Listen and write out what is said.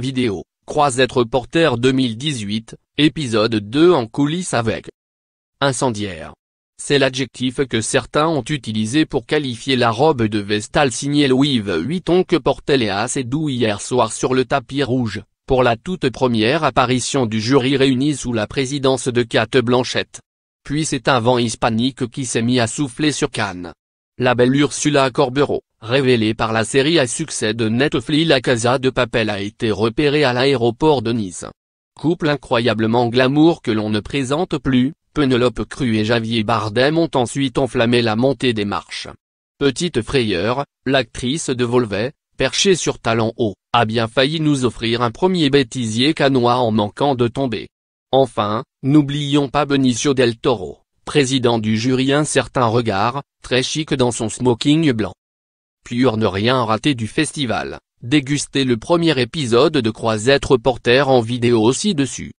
Vidéo, être Reporter 2018, épisode 2 en coulisses avec Incendiaire. C'est l'adjectif que certains ont utilisé pour qualifier la robe de Vestal signée Louis Vuitton que portait Léa Sédou hier soir sur le tapis rouge, pour la toute première apparition du jury réuni sous la présidence de Kate Blanchette. Puis c'est un vent hispanique qui s'est mis à souffler sur Cannes. La belle Ursula Corbero révélé par la série à succès de Netflix La Casa de Papel a été repérée à l'aéroport de Nice. Couple incroyablement glamour que l'on ne présente plus, Penelope Cru et Javier Bardem ont ensuite enflammé la montée des marches. Petite frayeur, l'actrice de Volvet, perchée sur talent haut, a bien failli nous offrir un premier bêtisier canois en manquant de tomber. Enfin, n'oublions pas Benicio del Toro, président du jury un certain regard, très chic dans son smoking blanc. Pure ne rien rater du festival, dégustez le premier épisode de Croisette Reporter en vidéo ci-dessus.